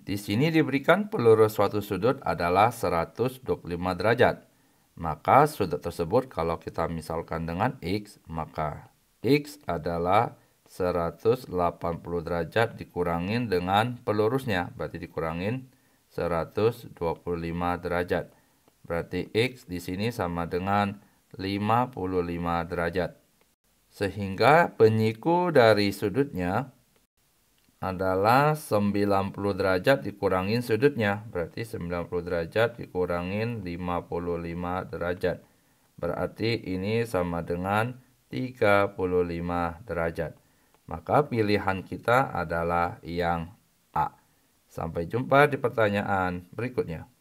Di sini diberikan pelurus suatu sudut adalah 125 derajat. Maka sudut tersebut kalau kita misalkan dengan X, maka X adalah 180 derajat dikurangin dengan pelurusnya. Berarti dikurangin 125 derajat. Berarti X di sini sama dengan 55 derajat. Sehingga penyiku dari sudutnya adalah 90 derajat dikurangin sudutnya. Berarti 90 derajat dikurangin 55 derajat. Berarti ini sama dengan 35 derajat. Maka pilihan kita adalah yang A. Sampai jumpa di pertanyaan berikutnya.